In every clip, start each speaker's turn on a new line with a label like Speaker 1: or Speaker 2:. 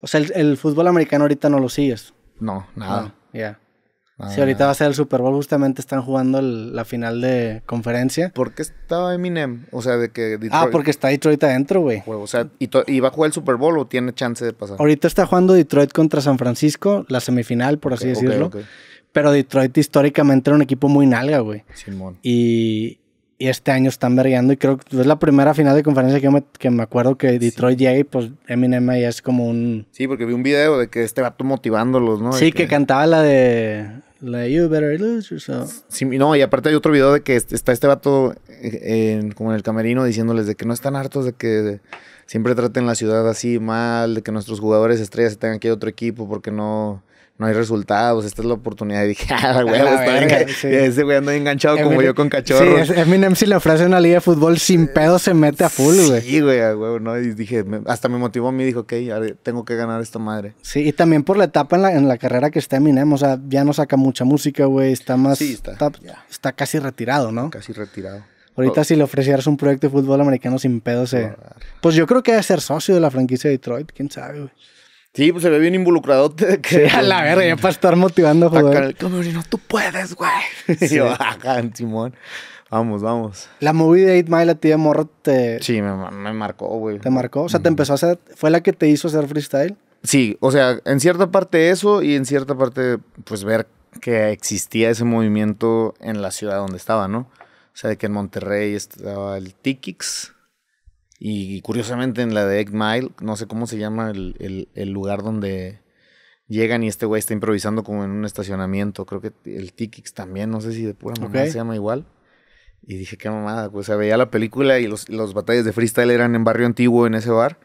Speaker 1: O sea, el, fútbol americano ahorita no lo sigues.
Speaker 2: No, nada. ya. Si ahorita va
Speaker 1: a ser el Super Bowl, justamente están jugando la final de conferencia. ¿Por qué estaba Eminem? O sea,
Speaker 2: de que Detroit... Ah, porque está
Speaker 1: Detroit adentro, güey.
Speaker 2: O sea, ¿y, va a jugar el Super Bowl o tiene chance de pasar? Ahorita
Speaker 1: está jugando Detroit contra San Francisco, la semifinal, por así decirlo. Pero Detroit históricamente era un equipo muy nalga, güey. Simón. Y, y este año están vergueando y creo que es la primera final de conferencia que, me, acuerdo que Detroit llega y pues Eminem ahí es como un...
Speaker 2: Sí, porque vi un video de que este vato motivándolos, ¿no? Sí, que...
Speaker 1: cantaba la de... La You Better Lose
Speaker 2: Sí, no, y aparte hay otro video de que está este vato eh, como en el camerino diciéndoles de que no están hartos de que siempre traten la ciudad así mal, de que nuestros jugadores estrellas se tengan que ir a otro equipo porque no no hay resultados, esta es la oportunidad. Y dije, ah, güey, está ese güey anda enganchado como yo con cachorro. Sí,
Speaker 1: Eminem si le ofrece una liga de fútbol sin eh, pedo se mete a full, güey.
Speaker 2: Sí, güey, güey, no, y dije, hasta me motivó a mí, dijo, ok, tengo que ganar esto, madre.
Speaker 1: Sí, y también por la etapa en la, carrera que está Eminem, o sea, ya no saca mucha música, güey, está más... está. Está, casi retirado, ¿no? Casi retirado. Ahorita, oh. si le ofrecieras un proyecto de fútbol americano sin pedo, se. Pues yo creo que debe ser socio de la franquicia de Detroit, quién sabe, güey.
Speaker 2: Sí, pues se ve bien involucrado que, a la verga, ya
Speaker 1: para estar motivando a ah, jugar. Acá tú puedes, güey. Sí. Y ah, Vamos, vamos. La movie de 8 Mile, la tía Morro, te. Sí, me, marcó, güey. ¿Te marcó? O sea, te empezó a hacer. ¿Fue la que te hizo hacer freestyle?
Speaker 2: Sí, o sea, en cierta parte eso y en cierta parte, pues ver que existía ese movimiento en la ciudad donde estaba, ¿no? O sea, de que en Monterrey estaba el Tikix y, curiosamente en la de Egg Mile, no sé cómo se llama el, lugar donde llegan y este güey está improvisando como en un estacionamiento. Creo que el Tikix también, no sé si de pura mamada se llama igual. Y dije, qué mamada, pues, veía la película y los, los batallas de freestyle eran en barrio antiguo, en ese bar.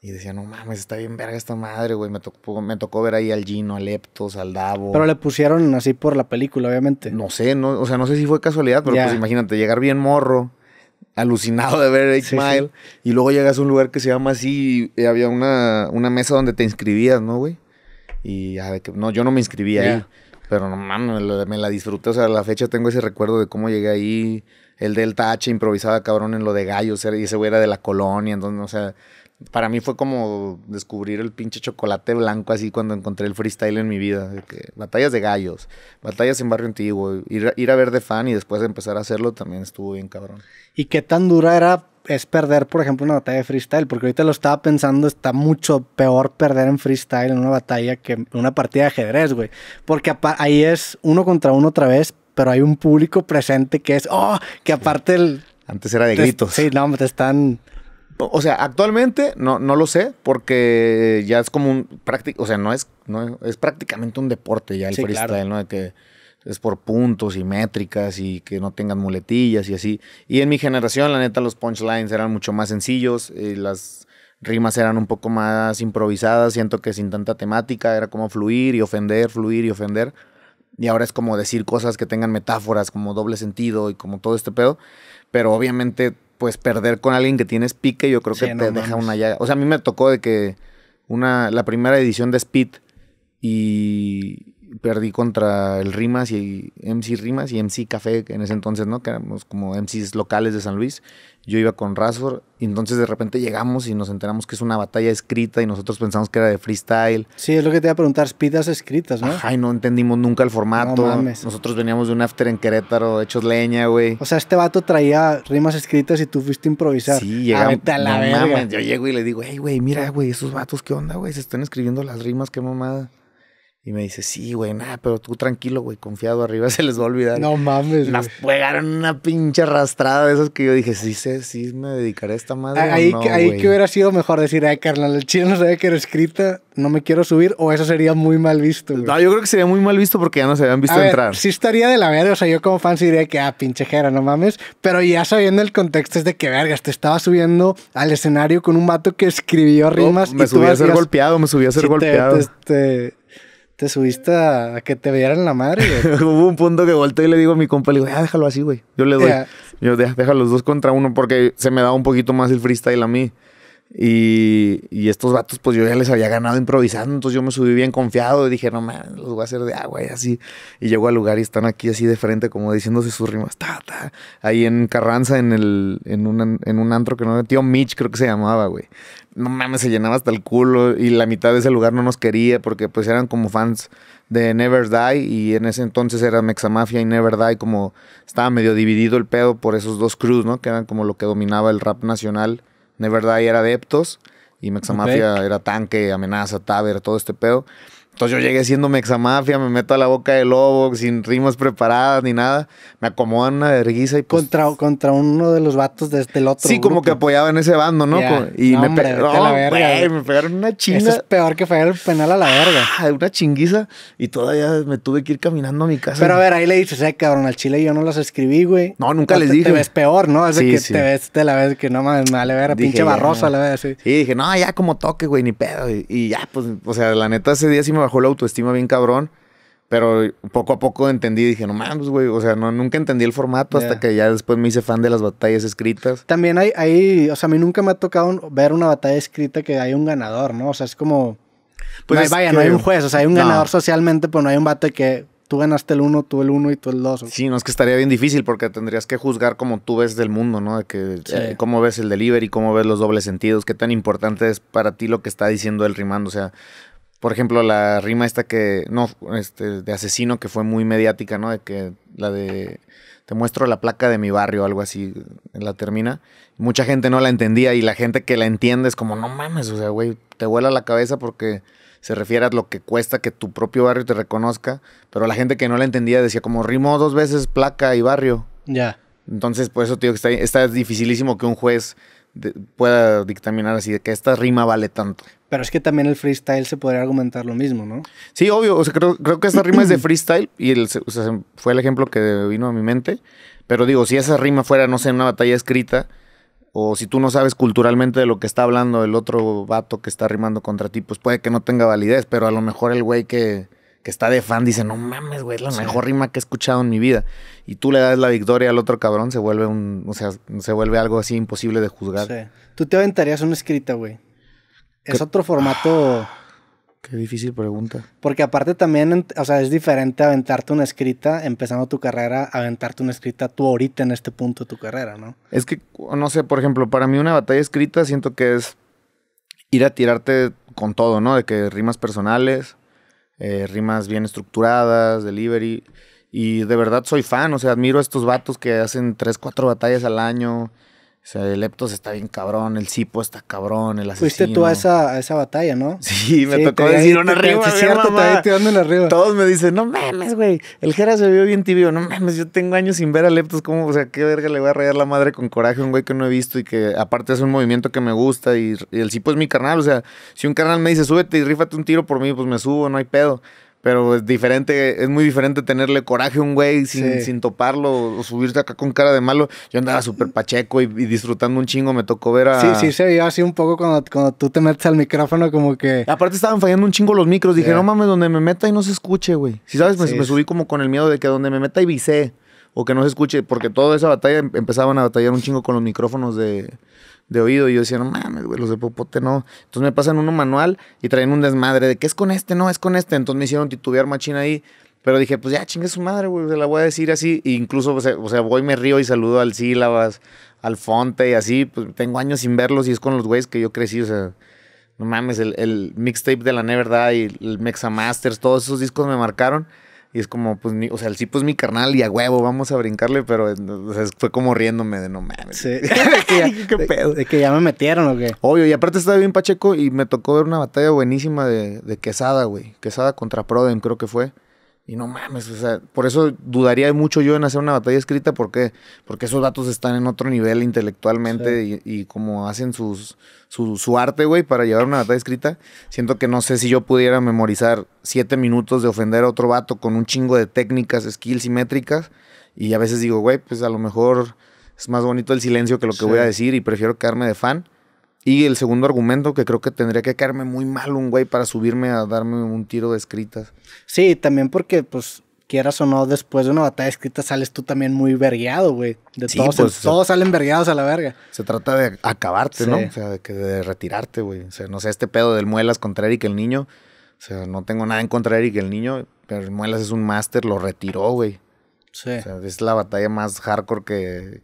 Speaker 2: Y decía, no mames, está bien verga esta madre, güey. Me tocó, me tocó ver ahí al Gino, al Leptos, al Davo. Pero le
Speaker 1: pusieron así por la película,
Speaker 2: obviamente. No sé, no, o sea, no sé si fue casualidad, pero pues imagínate, llegar bien morro alucinado de ver Eight Mile. Y luego llegas a un lugar que se llama así y había una, una mesa donde te inscribías, ¿no, güey? Y ah, no, yo no me inscribí ahí. Pero no mames, me, la, disfruté. O sea, a la fecha tengo ese recuerdo de cómo llegué ahí. El Delta H improvisaba cabrón en lo de gallos. Y ese güey era de la colonia. Entonces, o sea, para mí fue como descubrir el pinche chocolate blanco así cuando encontré el freestyle en mi vida. batallas de gallos, batallas en barrio antiguo, ir, ir, a ver de fan y después empezar a hacerlo también estuvo bien cabrón.
Speaker 1: ¿Y qué tan dura era es perder, por ejemplo, una batalla de freestyle? Porque ahorita lo estaba pensando, está mucho peor perder en freestyle en una batalla que en una partida de ajedrez, güey. Porque ahí es uno contra uno otra vez, pero hay un público presente que es, oh, que aparte el... Antes era de gritos. Sí, no, te están o sea, actualmente no, no lo sé, porque ya es como
Speaker 2: un práctico, o sea, no es, no es, prácticamente un deporte ya el freestyle, ¿no? De que es por puntos y métricas y que no tengan muletillas y así. Y en mi generación, la neta, los punchlines eran mucho más sencillos, y eh, las rimas eran un poco más improvisadas, siento que sin tanta temática, era como fluir y ofender, fluir y ofender. Y ahora es como decir cosas que tengan metáforas, como doble sentido y como todo este pedo. Pero obviamente pues perder con alguien que tienes pique, yo creo que te deja una llave. O sea, a mí me tocó de que una, la primera edición de Speed y, perdí contra el Rimas y MC Rimas y MC Café en ese entonces, ¿no? Que éramos como MCs locales de San Luis. Yo iba con Rasford y entonces de repente llegamos y nos enteramos que es una batalla escrita y nosotros pensamos que era de freestyle.
Speaker 1: Sí, es lo que te iba a preguntar, Spidas, escritas, ¿no? Ay, no entendimos
Speaker 2: nunca el formato. No mames. Nosotros veníamos de un after en Querétaro, hechos leña, güey.
Speaker 1: O sea, este vato traía rimas escritas y tú fuiste a improvisar. Sí, llegamos. A la verga. Yo
Speaker 2: llego y le digo, hey,
Speaker 1: güey, mira, güey, esos vatos, ¿qué onda, güey? Se están
Speaker 2: escribiendo las rimas, qué mamada. Y me dice, sí, güey, nada, pero tú tranquilo, güey, confiado arriba, se
Speaker 1: les va a olvidar. No mames. Las
Speaker 2: juegaron una pinche arrastrada de esas que yo dije, sí, sé, sí, me dedicaré a esta madre. Ah, ahí, que, ahí que
Speaker 1: hubiera sido mejor decir, ay, carnal, el chino no sabe que era escrita, no me quiero subir, o eso sería muy mal visto, No,
Speaker 2: yo creo que sería muy mal visto porque ya no se habían visto entrar. sí
Speaker 1: estaría de la verga, o sea, yo como fan sí diría que, ah, pinche no mames. Pero ya sabiendo el contexto es de que, vergas, te estaba subiendo al escenario con un vato que escribió oh, rimas. me subía a ser golpeado,
Speaker 2: me subía a ser golpeado.
Speaker 1: Este te subiste a, que te vieran la madre, Hubo un punto que volteé y le digo a mi compa, le digo, ya ah, déjalo así, güey.
Speaker 2: Yo le doy. Yo, déjalo los dos contra uno porque se me da un poquito más el freestyle a mí. Y, estos vatos, pues yo ya les había ganado improvisando, entonces yo me subí bien confiado y dije, no mames, los voy a hacer de agua y así. Y llego al lugar y están aquí así de frente, como diciéndose sus rimas, Ahí en Carranza, en, el, en, un, antro que no era tío Mitch, creo que se llamaba, güey. No mames, se llenaba hasta el culo y la mitad de ese lugar no nos quería porque pues eran como fans de Never Die y en ese entonces era Mexamafia y Never Die como estaba medio dividido el pedo por esos dos crews, ¿no? Que eran como lo que dominaba el rap nacional Never Die era Adeptos y Mexamafia era Tanque, Amenaza, taber, todo este pedo. Entonces yo llegué siendo mexamafia, me meto a la boca de lobo, sin rimas
Speaker 1: preparadas ni nada. Me acomodan una verguiza y pues... Contra, contra uno de los vatos de este, el otro. Sí, como
Speaker 2: que apoyaba en ese bando, ¿no? Y me, pegaron, la verga, me pegaron una chinga. Eso es peor que pegar el penal a la verga. Ah, una chinguiza. Y todavía me tuve que ir caminando a mi casa. Pero a ver, ahí le
Speaker 1: dices, eh, cabrón, al chile yo no las escribí, güey. No, nunca les dije. Te ves peor, ¿no? Es que te ves
Speaker 2: te la ves, que no mames, me vale ver pinche barrosa, la verdad, sí. Y dije, no, ya como toque, güey, ni pedo. Y, y, ya, pues, o sea, la neta ese día sí me bajó la autoestima bien cabrón. Pero poco a poco entendí, y dije, no mames, güey, o sea, no, nunca entendí el formato hasta que ya después me hice fan de las batallas escritas.
Speaker 1: También hay, o sea, a mí nunca me ha tocado ver una batalla escrita que hay un ganador, ¿no? O sea, es como...
Speaker 2: Pues hay, vaya, no hay un juez, o sea, hay un ganador
Speaker 1: socialmente, pero no hay un bate que tú ganaste el uno, tú el uno y tú el dos.
Speaker 2: Sí, no, es que estaría bien difícil porque tendrías que juzgar como tú ves del mundo, ¿no? De que, eh, cómo ves el delivery, cómo ves los dobles sentidos, qué tan importante es para ti lo que está diciendo el rimando, o sea por ejemplo, la rima esta que, no, este, de asesino que fue muy mediática, ¿no? De que la de, te muestro la placa de mi barrio, algo así, la termina. Mucha gente no la entendía y la gente que la entiende es como, no mames, o sea, güey, te vuela la cabeza porque se refiere a lo que cuesta que tu propio barrio te reconozca, pero la gente que no la entendía decía como, rimo dos veces placa y barrio. Ya. Entonces, por eso, tío, que está, está dificilísimo que un juez pueda dictaminar así de que esta rima vale tanto.
Speaker 1: Pero es que también el freestyle se podría argumentar lo mismo, ¿no?
Speaker 2: Sí, obvio. O sea, creo, creo que esta rima es de freestyle y el, fue el ejemplo que vino a mi mente. Pero digo, si esa rima fuera, no sé, una batalla escrita, o si tú no sabes culturalmente de lo que está hablando el otro vato que está rimando contra ti, pues puede que no tenga validez, pero a lo mejor el güey que, está de fan dice, no mames, güey, es la mejor rima que he escuchado en mi vida. Y tú le das la victoria al otro cabrón, se vuelve un, o sea, se vuelve algo así imposible
Speaker 1: de juzgar. ¿Tú te aventarías una escrita, güey? es otro formato. Qué difícil pregunta. Porque aparte también, o sea, es diferente aventarte una escrita empezando tu carrera, aventarte una escrita tú ahorita en este punto de tu carrera, ¿no?
Speaker 2: Es que, no sé, por ejemplo, para mí una batalla escrita siento que es ir a tirarte con todo, ¿no? De que rimas personales, eh, rimas bien estructuradas, delivery. Y de verdad soy fan, o sea, admiro a estos vatos que hacen tres, cuatro batallas al año o sea, el Leptos está bien cabrón, el Cipo está cabrón, el asesino. Fuiste tú a
Speaker 1: esa, a esa batalla, ¿no? Sí, me tocó decir una arriba, Es cierto, te,
Speaker 2: te en arriba. Todos me dicen, no mames, güey, el Jera se vio bien tibio. No mames, yo tengo años sin ver a Leptos, ¿cómo? O sea, qué verga le voy a rayar la madre con coraje a un güey que no he visto y que aparte es un movimiento que me gusta y, el Cipo es mi carnal. O sea, si un carnal me dice, súbete y rífate un tiro por mí, pues me subo, no hay pedo. Pero es diferente, es muy diferente tenerle coraje a un güey sin, toparlo o subirte acá con cara de malo. Yo andaba súper pacheco y, disfrutando un chingo, me tocó ver a... Sí, sí, se
Speaker 1: vio así un poco cuando, tú te metes al micrófono como que... Aparte estaban fallando un chingo los micros, dije, no mames, donde me meta y no se escuche, güey. Si sabes, me, me,
Speaker 2: subí como con el miedo de que donde me meta y visé o que no se escuche, porque toda esa batalla em, empezaban a batallar un chingo con los micrófonos de, de oído. Y yo decía, no mames, güey, los de popote no. Entonces me pasan uno manual y traen un desmadre de que es con este, no, es con este. Entonces me hicieron titubear machina ahí. Pero dije, pues ya chingue su madre, güey, se la voy a decir así. E incluso, o sea, voy, me río y saludo al sílabas, al fonte y así. Pues tengo años sin verlos y es con los güeyes que yo crecí, o sea. No mames, el, el mixtape de la Neverdad y el Mexa Masters, todos esos discos me marcaron. Y es como, pues, mi, o sea, el sí, pues mi carnal y a huevo, vamos a brincarle, pero eh, fue como riéndome de no mames. Sí. De, que ya me metieron o qué. Obvio, y aparte estaba bien Pacheco y me tocó ver una batalla buenísima de, de Quesada, güey. Quesada contra Proden, creo que fue. Y no mames, o sea, por eso dudaría mucho yo en hacer una batalla escrita, porque Porque esos datos están en otro nivel intelectualmente y, como hacen sus, su, arte, güey, para llevar una batalla escrita. Siento que no sé si yo pudiera memorizar siete minutos de ofender a otro vato con un chingo de técnicas, skills y métricas. Y a veces digo, güey, pues a lo mejor es más bonito el silencio que lo que voy a decir y prefiero quedarme de fan. Y el segundo argumento, que creo que tendría que caerme muy mal un güey para subirme
Speaker 1: a darme un tiro de escritas. Sí, también porque, pues, quieras o no, después de una batalla de escrita sales tú también muy vergueado, güey. De todos, pues, todos salen vergueados a la verga. Se trata de acabarte, ¿no? O
Speaker 2: sea, de, de retirarte, güey. O sea, no sé, este pedo del Muelas contra Eric el niño. O sea, no tengo nada en contra de Eric el niño, pero Muelas es un máster, lo retiró, güey es la batalla más hardcore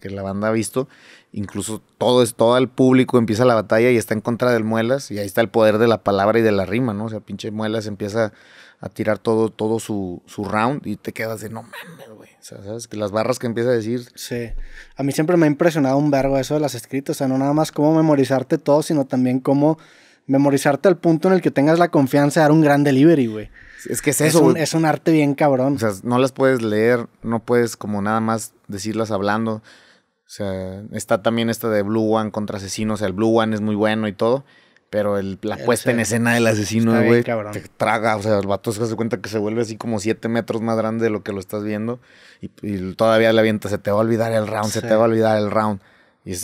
Speaker 2: que, la banda ha visto. Incluso todo, es, todo el público empieza la batalla y está en contra del Muelas. Y ahí está el poder de la palabra y de la rima, ¿no? O sea, pinche Muelas empieza a tirar todo, todo su, round y te quedas de no mames,
Speaker 1: güey. O sea, sabes que las barras que empieza a decir. Sí. A mí siempre me ha impresionado un vergo eso de las escritas. O sea, no nada más cómo memorizarte todo, sino también cómo memorizarte al punto en el que tengas la confianza de dar un gran delivery, güey. Es que es eso. Es un, arte bien cabrón. O
Speaker 2: sea, no las puedes leer, no puedes como nada más decirlas hablando. O sea, está también esta de Blue One contra asesino. O sea, el Blue One es muy bueno y todo. Pero el, la puesta en escena del asesino, güey, te traga. O sea, el vato se hace cuenta que se vuelve así como siete metros más grande de lo que lo estás viendo. Y, todavía le avienta, se te va a olvidar el round, se te va a olvidar el round. Y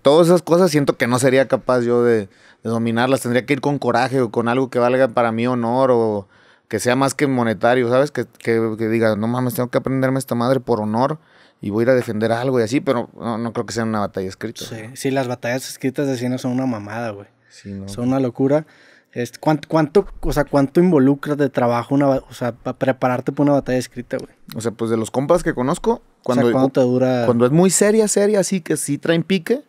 Speaker 2: todas esas cosas siento que no sería capaz yo de, de, dominarlas. Tendría que ir con coraje o con algo que valga para mi honor o que sea más que monetario, ¿sabes? Que, diga, no mames, tengo que aprenderme esta madre
Speaker 1: por honor y voy a ir a defender algo y así, pero no, creo que sea una batalla escrita. Sí, sí, las batallas escritas de cine son una mamada, güey. Son una locura. ¿cuánto, ¿cuánto, o sea, ¿Cuánto involucra de trabajo una, o sea, para prepararte para una batalla escrita, güey? O sea, pues de los compas que conozco, cuando, dura? cuando
Speaker 2: es muy seria, seria, así que sí traen pique,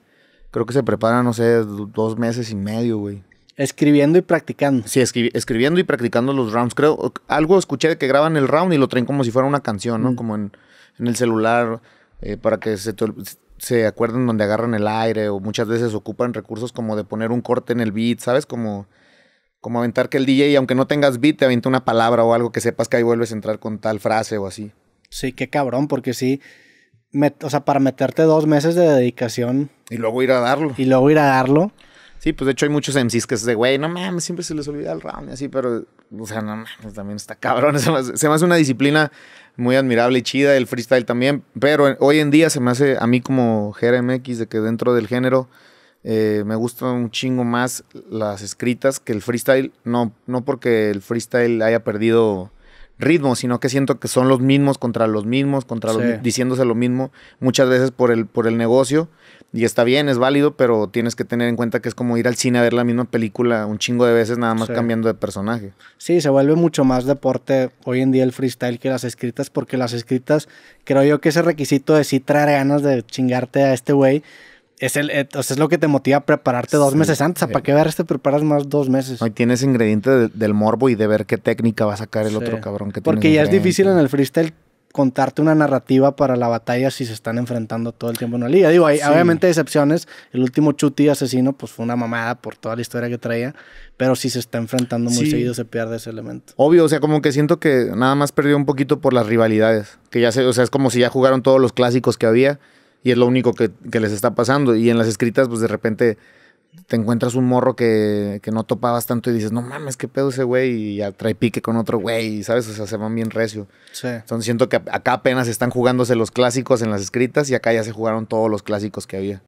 Speaker 2: creo que se preparan, no sé, dos meses y medio, güey. Escribiendo y practicando. Sí, escribiendo y practicando los rounds. Creo, algo escuché de que graban el round y lo traen como si fuera una canción, ¿no? Mm. Como en, el celular, eh, para que se, se acuerden donde agarran el aire o muchas veces ocupan recursos como de poner un corte en el beat, ¿sabes? Como, como aventar que el DJ, aunque no tengas beat, te avienta una palabra o algo que sepas que ahí vuelves a entrar con tal frase o así. Sí, qué cabrón,
Speaker 1: porque sí, o sea, para meterte dos meses de dedicación. Y luego ir a darlo. Y luego ir a darlo.
Speaker 2: Sí, pues de hecho hay muchos MCs que es de, güey, no mames, siempre se les olvida el round y así, pero, o sea, no mames, también está cabrón. Se me, hace, una disciplina muy admirable y chida, el freestyle también, pero hoy en día se me hace a mí como GRMX de que dentro del género eh, me gustan un chingo más las escritas que el freestyle, no, no porque el freestyle haya perdido ritmo, sino que siento que son los mismos contra los mismos, contra diciéndose lo mismo muchas veces por el, por el negocio. Y está bien, es válido, pero tienes que tener en cuenta que es como ir al cine a ver la misma película un chingo de veces, nada más cambiando de personaje.
Speaker 1: Sí, se vuelve mucho más deporte hoy en día el freestyle que las escritas, porque las escritas, creo yo que ese requisito de sí traer ganas de chingarte a este güey, es, el, eh, es lo que te motiva a prepararte dos meses antes. ¿Para qué ver te preparas más dos meses? Ahí tienes
Speaker 2: ingrediente del
Speaker 1: morbo y de ver qué técnica va a sacar el otro cabrón que Porque ya es difícil en el freestyle contarte una narrativa para la batalla si se están enfrentando todo el tiempo en la liga. Digo, hay obviamente excepciones. El último Chuti asesino, pues fue una mamada por toda la historia que traía. Pero si se está enfrentando muy seguido, se pierde ese elemento.
Speaker 2: Obvio, o sea, como que siento que nada más perdió un poquito por las rivalidades. Que ya se, o sea, es como si ya jugaron todos los clásicos que había y es lo único que, les está pasando. Y en las escritas, pues de repente te encuentras un morro que, que no topabas tanto y dices, no mames, qué pedo ese güey, y ya trae pique con otro güey, sabes, o sea, se van bien recio. Sí. siento que acá apenas están jugándose los clásicos en las escritas y acá ya se jugaron todos los clásicos que había.